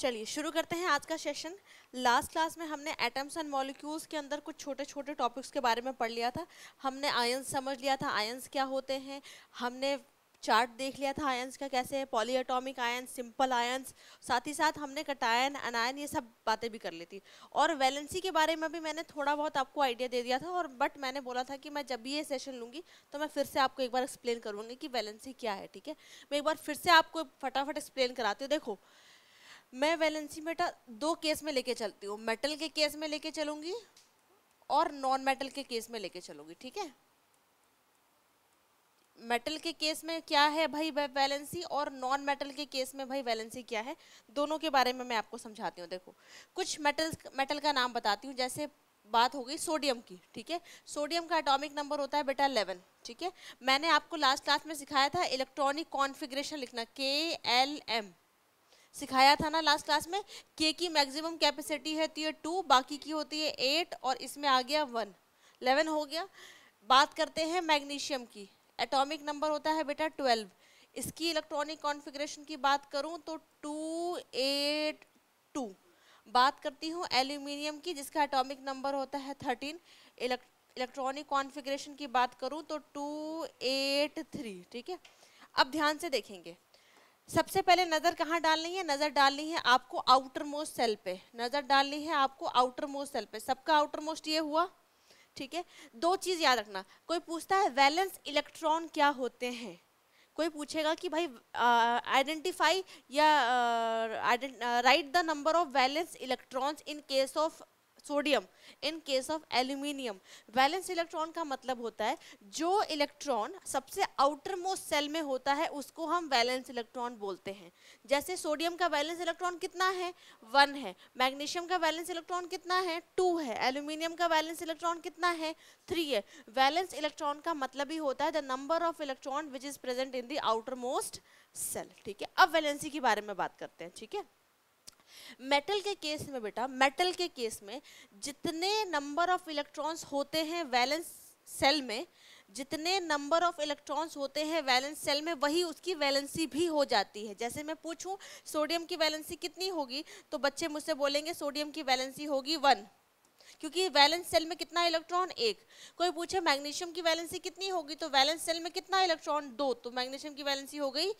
चलिए शुरू करते हैं आज का सेशन लास्ट क्लास में हमने एटम्स एंड मॉलिक्यूल्स के अंदर कुछ छोटे छोटे टॉपिक्स के बारे में पढ़ लिया था हमने आयंस समझ लिया था आयंस क्या होते हैं हमने चार्ट देख लिया था आयंस का कैसे है पॉलीएटॉमिक आयंस सिंपल आयंस साथ ही साथ हमने कटायन अनायन ये सब बातें भी कर ली थी और वैलेंसी के बारे में भी मैंने थोड़ा बहुत आपको आइडिया दे दिया था और बट मैंने बोला था कि मैं जब भी ये सेशन लूँगी तो मैं फिर से आपको एक बार एक्सप्लेन करूँगी कि वैलेंसी क्या है ठीक है मैं एक बार फिर से आपको फटाफट एक्सप्लेन कराती हूँ देखो मैं वैलेंसी बेटा दो केस में लेके चलती हूँ मेटल के केस में लेके चलूंगी और नॉन मेटल के केस में लेके चलूंगी ठीक है मेटल के केस में क्या है भाई वैलेंसी और नॉन मेटल के केस में भाई वैलेंसी क्या है दोनों के बारे में मैं आपको समझाती हूँ देखो कुछ मेटल मेटल का नाम बताती हूँ जैसे बात हो गई सोडियम की ठीक है सोडियम का एटॉमिक नंबर होता है बेटा 11 ठीक है मैंने आपको लास्ट क्लास में सिखाया था इलेक्ट्रॉनिक कॉन्फिग्रेशन लिखना के एल एम सिखाया था ना लास्ट क्लास में के की मैक्सिमम कैपेसिटी है तो ये टू बाकी की होती है एट और इसमें आ गया वन इलेवन हो गया बात करते हैं मैग्नीशियम की एटॉमिक नंबर होता है बेटा ट्वेल्व इसकी इलेक्ट्रॉनिक कॉन्फ़िगरेशन की बात करूं तो टू एट टू बात करती हूं एल्यूमिनियम की जिसका एटॉमिक नंबर होता है थर्टीन इलेक्ट्रॉनिक कॉन्फ़िगरेशन की बात करूं तो टू एट थ्री ठीक है अब ध्यान से देखेंगे सबसे पहले नज़र कहाँ डालनी है नज़र डालनी है आपको आउटर मोस्ट सेल पे नज़र डालनी है आपको आउटर मोस्ट सेल पे सबका आउटर मोस्ट ये हुआ ठीक है दो चीज़ याद रखना कोई पूछता है वैलेंस इलेक्ट्रॉन क्या होते हैं कोई पूछेगा कि भाई आइडेंटिफाई या write the number of valence electrons in case of sodium in case of aluminium valence electron का मतलब होता है जो इलेक्ट्रॉन सबसे आउटर मोस्ट सेल में होता है उसको हम वैलेंस इलेक्ट्रॉन बोलते हैं जैसे सोडियम का वैलेंस इलेक्ट्रॉन कितना है वन है मैग्नीशियम का वैलेंस इलेक्ट्रॉन कितना है टू है एल्यूमिनियम का वैलेंस इलेक्ट्रॉन कितना है थ्री है वैलेंस इलेक्ट्रॉन का मतलब ही होता है the number of electron which is present in the outer most shell ठीक है अब वैलेंसी के बारे में बात करते हैं ठीक है मेटल के केस में बेटा मेटल के केस में जितने नंबर ऑफ इलेक्ट्रॉन्स होते हैं वैलेंस सेल में जितने नंबर ऑफ इलेक्ट्रॉन्स होते हैं वैलेंस सेल में वही उसकी वैलेंसी भी हो जाती है जैसे मैं पूछूं सोडियम की वैलेंसी कितनी होगी तो बच्चे मुझसे बोलेंगे सोडियम की वैलेंसी होगी वन क्योंकि वैलेंस सेल में कितना इलेक्ट्रॉन एक कोई पूछे मैग्नीशियम की वैलेंसी कितनी होगी तो वैलेंस सेल में कितना इलेक्ट्रॉन दो तो मैग्नीशियम की वैलेंसी हो गई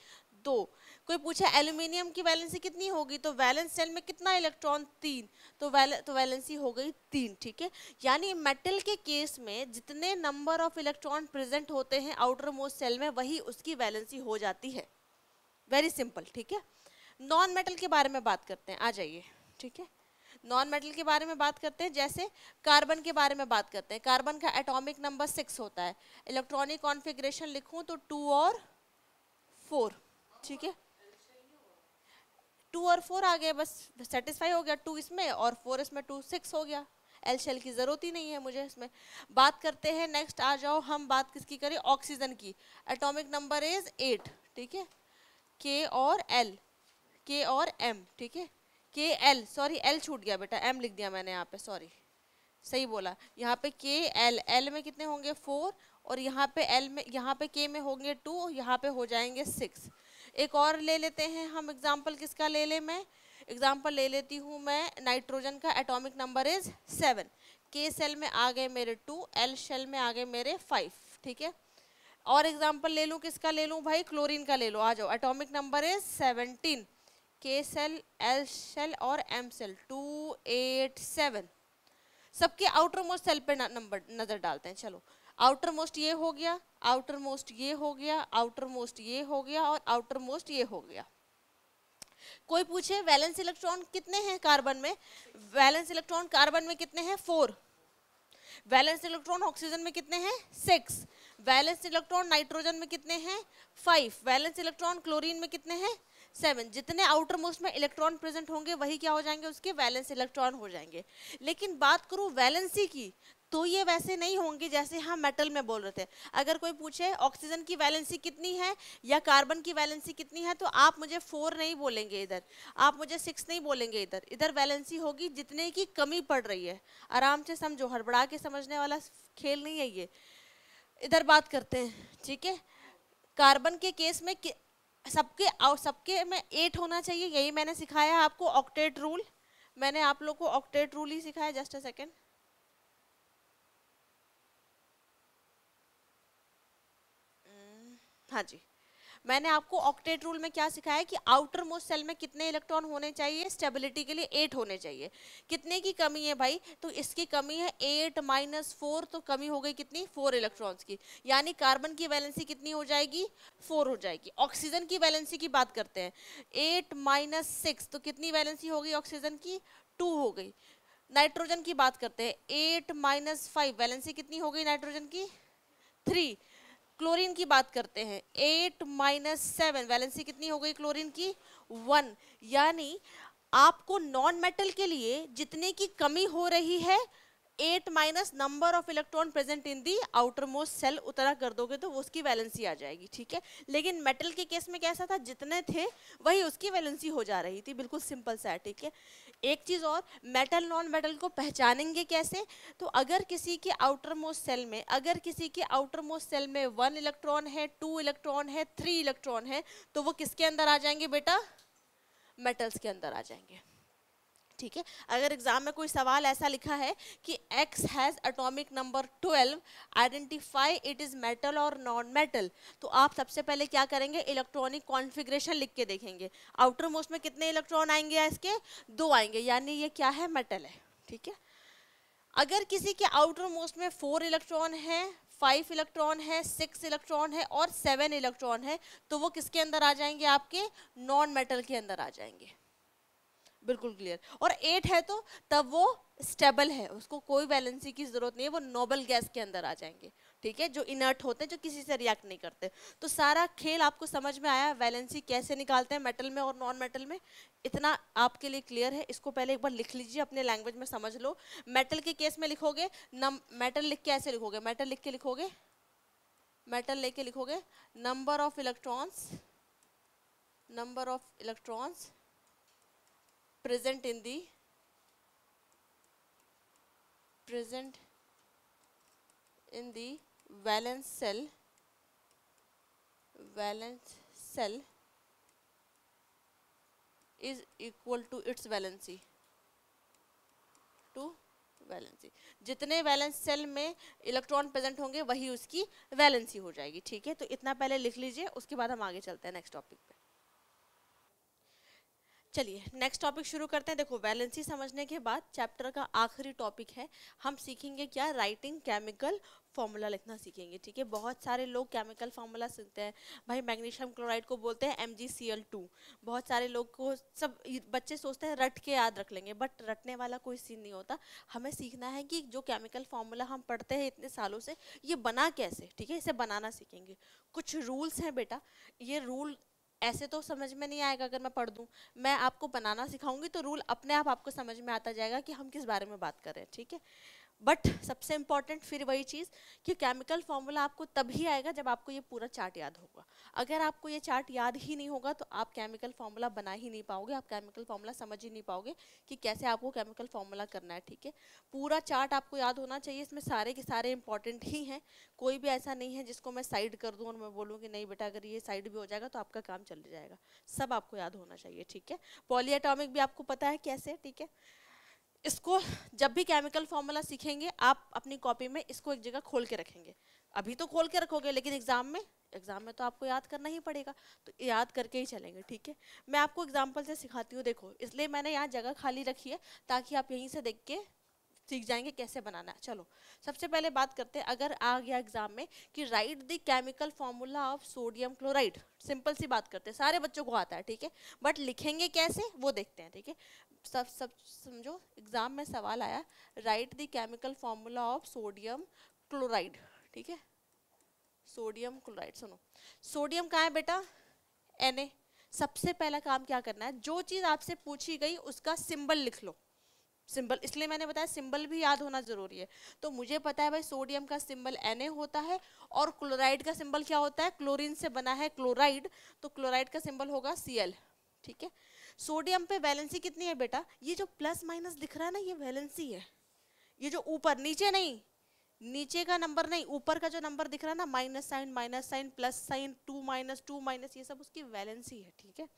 दो तो कोई पूछा एल्यूमिनियम की वैलेंसी कितनी होगी तो वैलेंस सेल में कितना इलेक्ट्रॉन तीन तो वैल तो वैलेंसी हो गई तीन ठीक है यानी मेटल के केस में जितने नंबर ऑफ इलेक्ट्रॉन प्रेजेंट होते हैं आउटर मोस्ट सेल में वही उसकी वैलेंसी हो जाती है वेरी सिंपल ठीक है नॉन मेटल के बारे में बात करते हैं आ जाइए ठीक है नॉन मेटल के बारे में बात करते हैं जैसे कार्बन के बारे में बात करते हैं कार्बन का एटॉमिक नंबर सिक्स होता है इलेक्ट्रॉनिक कॉन्फ़िगरेशन लिखूं तो टू और फोर ठीक है टू और फोर आ गए बस सेटिस्फाई हो गया टू इसमें और फोर इसमें टू सिक्स हो गया एल शेल की ज़रूरत ही नहीं है मुझे इसमें बात करते हैं नेक्स्ट आ जाओ हम बात किसकी करें ऑक्सीजन की एटॉमिक नंबर इज एट ठीक है के और एल के और एम ठीक है के एल सॉरी एल छूट गया बेटा एम लिख दिया मैंने यहाँ पे सॉरी सही बोला यहाँ पे के एल एल में कितने होंगे फोर और यहाँ पे एल में यहाँ पे के में होंगे टू यहाँ पे हो जाएंगे सिक्स एक और ले लेते हैं हम एग्जाम्पल किसका ले लें मैं एग्जाम्पल ले लेती हूँ मैं नाइट्रोजन का एटॉमिक नंबर इज़ सेवन के सेल में आ गए मेरे टू एल शेल में आ गए मेरे फाइव ठीक है और एग्जाम्पल ले लूँ किसका ले लूँ भाई क्लोरीन का ले लो आ जाओ एटॉमिक नंबर इज सेवनटीन के सेल एल सेल और M shell two eight seven सबके आउटर मोस्ट सेल पे नंबर नज़र डालते हैं चलो आउटर मोस्ट ये हो गया आउटर मोस्ट ये हो गया आउटर मोस्ट ये हो गया और आउटर मोस्ट ये हो गया कोई पूछे वैलेंस इलेक्ट्रॉन कितने हैं कार्बन में वैलेंस इलेक्ट्रॉन कार्बन में कितने हैं फोर वैलेंस इलेक्ट्रॉन ऑक्सीजन में कितने हैं सिक्स वैलेंस इलेक्ट्रॉन नाइट्रोजन में कितने हैं फाइव वैलेंस इलेक्ट्रॉन क्लोरीन में कितने हैं सेवन जितने आउटर मोस्ट में इलेक्ट्रॉन प्रेजेंट होंगे वही क्या हो जाएंगे उसके वैलेंस इलेक्ट्रॉन हो जाएंगे लेकिन बात करूं वैलेंसी की तो ये वैसे नहीं होंगे जैसे हम मेटल में बोल रहे थे अगर कोई पूछे ऑक्सीजन की वैलेंसी कितनी है या कार्बन की वैलेंसी कितनी है तो आप मुझे फोर नहीं बोलेंगे इधर आप मुझे सिक्स नहीं बोलेंगे इधर इधर वैलेंसी होगी जितने की कमी पड़ रही है आराम से समझो हड़बड़ा के समझने वाला खेल नहीं है ये इधर बात करते हैं ठीक है कार्बन के केस में के, सबके सबके में एट होना चाहिए यही मैंने सिखाया आपको ऑक्टेट रूल मैंने आप लोग को ऑक्टेट रूल ही सिखाया जस्ट अ सेकेंड हाँ जी मैंने आपको ऑक्टेट रूल में क्या सिखाया कि आउटर मोस्ट सेल में कितने इलेक्ट्रॉन होने चाहिए स्टेबिलिटी के लिए एट होने चाहिए कितने की कमी है भाई तो इसकी कमी है एट माइनस फोर तो कमी हो गई कितनी फोर इलेक्ट्रॉन्स की यानी कार्बन की वैलेंसी कितनी हो जाएगी फोर हो जाएगी ऑक्सीजन की वैलेंसी की बात करते हैं एट माइनस सिक्स तो कितनी वैलेंसी हो गई ऑक्सीजन की टू हो गई नाइट्रोजन की बात करते हैं एट माइनस फाइव वैलेंसी कितनी हो गई नाइट्रोजन की थ्री क्लोरीन की बात करते हैं एट माइनस सेवन वैलेंसी कितनी हो गई क्लोरीन की वन यानी आपको नॉन मेटल के लिए जितने की कमी हो रही है eight minus number of electron present in the outer most shell उतरा कर दोगे तो वो उसकी वैलेंसी आ जाएगी ठीक है लेकिन मेटल के केस में कैसा था जितने थे वही उसकी वैलेंसी हो जा रही थी बिल्कुल सिंपल सा है ठीक है एक चीज़ और मेटल नॉन मेटल को पहचानेंगे कैसे तो अगर किसी के आउटर मोस्ट सेल में अगर किसी के आउटर मोस्ट सेल में वन इलेक्ट्रॉन है टू इलेक्ट्रॉन है थ्री इलेक्ट्रॉन है तो वो किसके अंदर आ जाएंगे बेटा मेटल्स के अंदर आ जाएंगे ठीक है अगर एग्जाम में कोई सवाल ऐसा लिखा है कि X has atomic number 12, identify it is metal और नॉन मेटल तो आप सबसे पहले क्या करेंगे इलेक्ट्रॉनिक कॉन्फ़िगरेशन लिख के देखेंगे आउटर मोस्ट में कितने इलेक्ट्रॉन आएंगे इसके दो आएंगे यानी ये क्या है मेटल है ठीक है अगर किसी के आउटर मोस्ट में फोर इलेक्ट्रॉन है फाइव इलेक्ट्रॉन है सिक्स इलेक्ट्रॉन है और सेवन इलेक्ट्रॉन है तो वो किसके अंदर आ जाएंगे आपके नॉन मेटल के अंदर आ जाएंगे बिल्कुल क्लियर और एट है तो तब वो स्टेबल है उसको कोई बैलेंसी की ज़रूरत नहीं है वो नोबल गैस के अंदर आ जाएंगे ठीक है जो इनर्ट होते हैं जो किसी से रिएक्ट नहीं करते तो सारा खेल आपको समझ में आया वैलेंसी कैसे निकालते हैं मेटल में और नॉन मेटल में इतना आपके लिए क्लियर है इसको पहले एक बार लिख लीजिए अपने लैंग्वेज में समझ लो मेटल के केस में लिखोगे नम मेटल लिख के ऐसे लिखोगे मेटल लिख के लिखोगे मेटल लेके लिखोगे number of electrons number of electrons present in the present in the valence cell valence cell is equal to its valency to valency जितने वैलेंस सेल में इलेक्ट्रॉन प्रेजेंट होंगे वही उसकी वैलेंसी हो जाएगी ठीक है तो इतना पहले लिख लीजिए उसके बाद हम आगे चलते हैं नेक्स्ट टॉपिक पे चलिए नेक्स्ट टॉपिक शुरू करते हैं देखो वैलेंसी समझने के बाद चैप्टर का आखिरी टॉपिक है हम सीखेंगे क्या राइटिंग केमिकल फॉर्मूला लिखना सीखेंगे ठीक है बहुत सारे लोग केमिकल फार्मूला सीखते हैं भाई मैग्नीशियम क्लोराइड को बोलते हैं एम बहुत सारे लोग को सब बच्चे सोचते हैं रट के याद रख लेंगे बट रटने वाला कोई सीन नहीं होता हमें सीखना है कि जो केमिकल फार्मूला हम पढ़ते हैं इतने सालों से ये बना कैसे ठीक है इसे बनाना सीखेंगे कुछ रूल्स हैं बेटा ये रूल ऐसे तो समझ में नहीं आएगा अगर मैं पढ़ दूँ मैं आपको बनाना सिखाऊंगी तो रूल अपने आप आपको समझ में आता जाएगा कि हम किस बारे में बात कर रहे हैं ठीक है बट सबसे इम्पॉर्टेंट फिर वही चीज़ कि केमिकल फार्मूला आपको तभी आएगा जब आपको ये पूरा चार्ट याद होगा अगर आपको ये चार्ट याद ही नहीं होगा तो आप केमिकल फार्मूला बना ही नहीं पाओगे आप केमिकल फार्मूला समझ ही नहीं पाओगे कि कैसे आपको केमिकल फार्मूला करना है ठीक है पूरा चार्ट आपको याद होना चाहिए इसमें सारे के सारे इंपॉर्टेंट ही हैं कोई भी ऐसा नहीं है जिसको मैं साइड कर दूँ और मैं बोलूँ कि नहीं बेटा अगर ये साइड भी हो जाएगा तो आपका काम चल जाएगा सब आपको याद होना चाहिए ठीक है पॉलीएटॉमिक भी आपको पता है कैसे ठीक है इसको जब भी केमिकल फॉर्मूला सीखेंगे आप अपनी कॉपी में इसको एक जगह खोल के रखेंगे अभी तो खोल के रखोगे लेकिन एग्जाम में एग्जाम में तो आपको याद करना ही पड़ेगा तो याद करके ही चलेंगे ठीक है मैं आपको एग्जाम्पल से सिखाती हूँ देखो इसलिए मैंने यहाँ जगह खाली रखी है ताकि आप यहीं से देख के सीख जाएंगे कैसे बनाना है चलो सबसे पहले बात करते हैं अगर आ गया एग्जाम में कि write the chemical formula of sodium chloride simple सी बात करते हैं सारे बच्चों को आता है ठीक है बट लिखेंगे कैसे वो देखते हैं ठीक है सब सब समझो एग्जाम में सवाल आया write the chemical formula of sodium chloride ठीक है सोडियम क्लोराइड सुनो सोडियम कहाँ है बेटा एन सबसे पहला काम क्या करना है जो चीज़ आपसे पूछी गई उसका सिंबल लिख लो सिंबल इसलिए मैंने बताया सिंबल भी याद होना ज़रूरी है तो मुझे पता है भाई सोडियम का सिंबल एन होता है और क्लोराइड का सिंबल क्या होता है क्लोरीन से बना है क्लोराइड तो क्लोराइड का सिंबल होगा सी ठीक है सोडियम पे वैलेंसी कितनी है बेटा ये जो प्लस माइनस दिख रहा है ना ये वैलेंसी है ये जो ऊपर नीचे नहीं नीचे का नंबर नहीं ऊपर का जो नंबर दिख रहा है ना minus sign minus sign plus sign two minus two minus ये सब उसकी वैलेंसी है ठीक है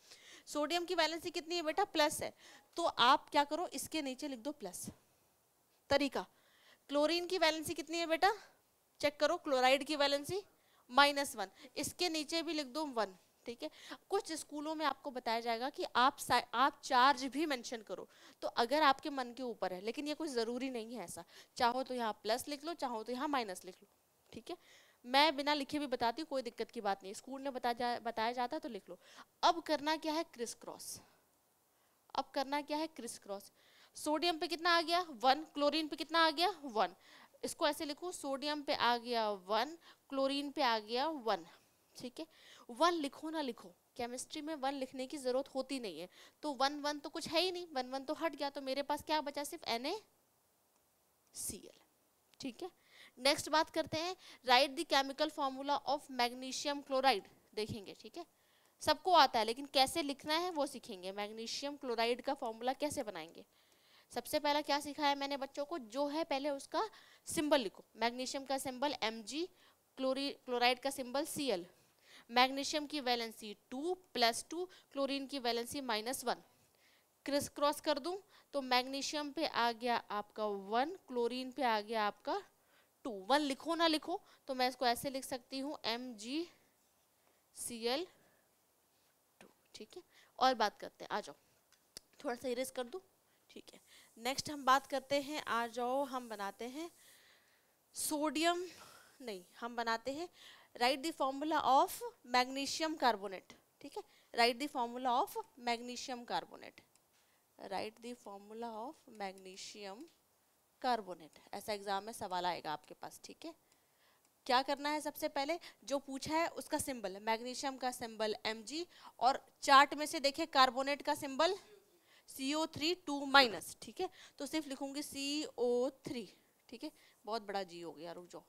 सोडियम की वैलेंसी कितनी है बेटा प्लस है तो आप क्या करो इसके नीचे लिख दो प्लस तरीका क्लोरीन की वैलेंसी कितनी है बेटा चेक करो क्लोराइड की वैलेंसी माइनस वन इसके नीचे भी लिख दो वन ठीक है कुछ स्कूलों में आपको बताया जाएगा कि आप आप चार्ज भी मेंशन करो तो अगर आपके मन के ऊपर है लेकिन ये कुछ ज़रूरी नहीं है ऐसा चाहो तो यहाँ प्लस लिख लो चाहो तो यहाँ माइनस लिख लो ठीक है मैं बिना लिखे भी बताती हूँ कोई दिक्कत की बात नहीं स्कूल में बता जा, बताया जाता है तो लिख लो अब करना क्या है क्रिस क्रॉस अब करना क्या है क्रिस क्रॉस सोडियम पे कितना आ गया वन क्लोरीन पे कितना आ गया वन इसको ऐसे लिखो सोडियम पे आ गया वन क्लोरीन पे आ गया वन ठीक है वन लिखो ना लिखो केमिस्ट्री में वन लिखने की ज़रूरत होती नहीं है तो वन वन तो कुछ है ही नहीं वन वन तो हट गया तो मेरे पास क्या बचा सिर्फ एन ए सी एल ठीक है नेक्स्ट बात करते हैं write the chemical formula of magnesium chloride देखेंगे ठीक है सबको आता है लेकिन कैसे लिखना है वो सीखेंगे मैग्नीशियम क्लोराइड का फॉर्मूला कैसे बनाएंगे सबसे पहला क्या सिखाया मैंने बच्चों को जो है पहले उसका सिंबल लिखो मैग्नीशियम का सिंबल एम जी क्लोराइड का सिंबल सी मैग्नीशियम की valency two plus two chlorine की valency minus one criss cross कर दूं तो मैग्नीशियम पे आ गया आपका वन क्लोरीन पे आ गया आपका टू वन लिखो ना लिखो तो मैं इसको ऐसे लिख सकती हूँ M G C L two ठीक है और बात करते हैं आ जाओ थोड़ा सा इरेज कर दूँ ठीक है नेक्स्ट हम बात करते हैं आ जाओ हम बनाते हैं सोडियम नहीं हम बनाते हैं write the formula of magnesium carbonate ठीक है write the formula of magnesium carbonate write the formula of magnesium carbonate ऐसा एग्जाम में सवाल आएगा आपके पास ठीक है क्या करना है सबसे पहले जो पूछा है उसका सिंबल मैग्नीशियम का सिंबल एम और चार्ट में से देखिए कार्बोनेट का symbol C O three two minus ठीक है तो सिर्फ लिखूंगी सी ओ थ्री ठीक है बहुत बड़ा जी हो गया रुक जाओ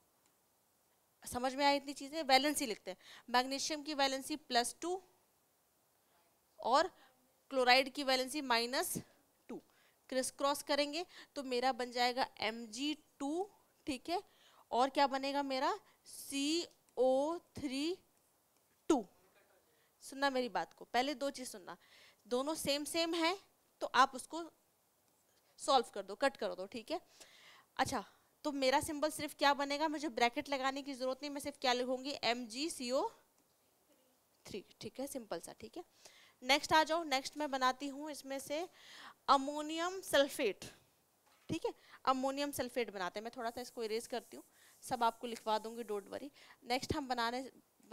समझ में आई इतनी चीज़ें वैलेंसी लिखते हैं मैग्नीशियम की वैलेंसी प्लस टू और क्लोराइड की वैलेंसी माइनस क्रिस क्रॉस करेंगे तो मेरा बन जाएगा एम जी टू ठीक है और क्या बनेगा मेरा सी ओ थ्री टू सुनना मेरी बात को पहले दो चीज़ सुनना दोनों सेम सेम है तो आप उसको सॉल्व कर दो कट कर दो ठीक है अच्छा तो मेरा सिंबल सिर्फ क्या बनेगा मुझे ब्रैकेट लगाने की ज़रूरत नहीं मैं सिर्फ क्या लिखूंगी एम जी सी ओ थ्री ठीक है सिंपल सा ठीक है नेक्स्ट आ जाओ नेक्स्ट मैं बनाती हूँ इसमें से अमोनियम सल्फेट ठीक है अमोनियम सल्फेट बनाते हैं मैं थोड़ा सा इसको इरेज करती हूँ सब आपको लिखवा दूंगी डोंट वरी नेक्स्ट हम बनाने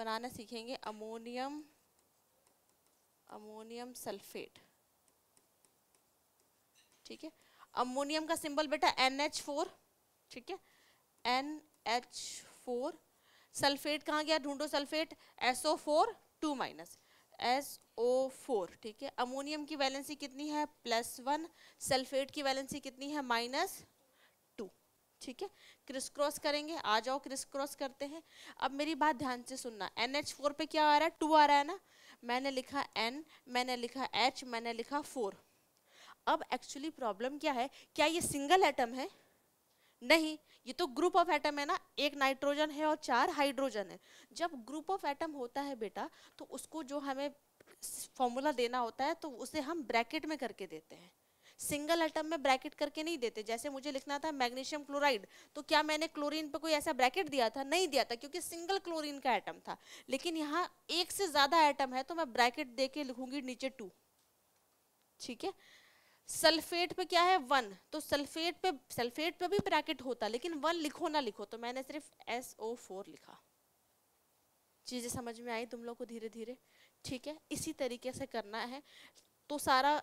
बनाना सीखेंगे अमोनियम अमोनियम सल्फेट ठीक है अमोनियम का सिंबल बेटा एन एच फोर ठीक है एन एच फोर सल्फेट कहाँ गया ढूंढो sulphate SO four two minus S O four ठीक है अमोनियम की वैलेंसी कितनी है प्लस वन सल्फेट की वैलेंसी कितनी है माइनस टू ठीक है क्रिस क्रॉस करेंगे आ जाओ क्रिस क्रॉस करते हैं अब मेरी बात ध्यान से सुनना एन एच फोर पर क्या आ रहा है टू आ रहा है ना मैंने लिखा एन मैंने लिखा एच मैंने लिखा फोर अब एक्चुअली प्रॉब्लम क्या है क्या ये सिंगल एटम है नहीं ये तो ग्रुप ऑफ एटम है ना एक नाइट्रोजन है और चार हाइड्रोजन है जब ग्रुप ऑफ एटम होता है बेटा तो उसको जो हमें फॉर्मूला देना होता है तो उसे हम ब्रैकेट में करके देते हैं सिंगल एटम में ब्रैकेट करके नहीं देते जैसे मुझे लिखना था मैग्नीशियम क्लोराइड तो क्या मैंने क्लोरीन पे कोई ऐसा ब्रैकेट दिया था नहीं दिया था क्योंकि सिंगल क्लोरीन का एटम था लेकिन यहाँ एक से ज़्यादा एटम है तो मैं ब्रैकेट दे के लिखूंगी नीचे टू ठीक है सल्फेट पे क्या है वन तो सल्फेट पे सल्फेट पे भी ब्रैकेट होता लेकिन वन लिखो ना लिखो तो मैंने सिर्फ एस ओ फोर लिखा चीज़ें समझ में आई तुम लोग को धीरे धीरे ठीक है इसी तरीके से करना है तो सारा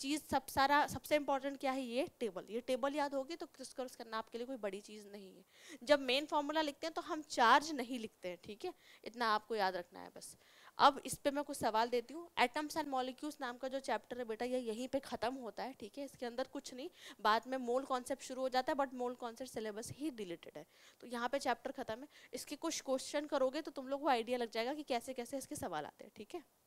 चीज़ सब सारा सबसे इम्पॉर्टेंट क्या है ये टेबल ये टेबल याद होगी तो क्रिस क्रॉस करना आपके लिए कोई बड़ी चीज़ नहीं है जब मेन फॉर्मूला लिखते हैं तो हम चार्ज नहीं लिखते हैं ठीक है इतना आपको याद रखना है बस अब इस पे मैं कुछ सवाल देती हूँ एटम्स एंड मॉलिक्यूल्स नाम का जो चैप्टर है बेटा ये यहीं पे ख़त्म होता है ठीक है इसके अंदर कुछ नहीं बाद में मोल कॉन्सेप्ट शुरू हो जाता है बट मोल कॉन्सेप्ट सिलेबस ही रिलेटेड है तो यहाँ पे चैप्टर ख़त्म है इसके कुछ क्वेश्चन करोगे तो तुम लोग को आइडिया लग जाएगा कि कैसे कैसे इसके सवाल आते हैं ठीक है